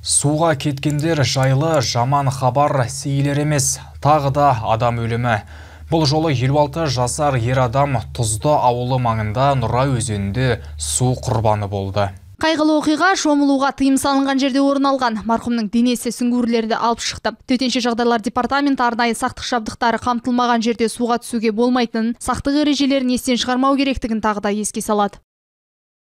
суға кеткендер жайлы жаман хабар сейілер емес тағы да адам өлімі бұл жолы 26 жасар ер адам тұзды ауылы маңында нұра өзенінде су құрбаны болды қайғылы оқиға шомылуға тыйым салынған жерде орын алған марқұмның денесі сүңгуірлерді алып шықты төтенше жағдайлар департаменті арнайы сақтық жабдықтары қамтылмаған жерде суға түсуге болмайтынын сақтық ережелерін естен шығармау керектігін тағы да еске салады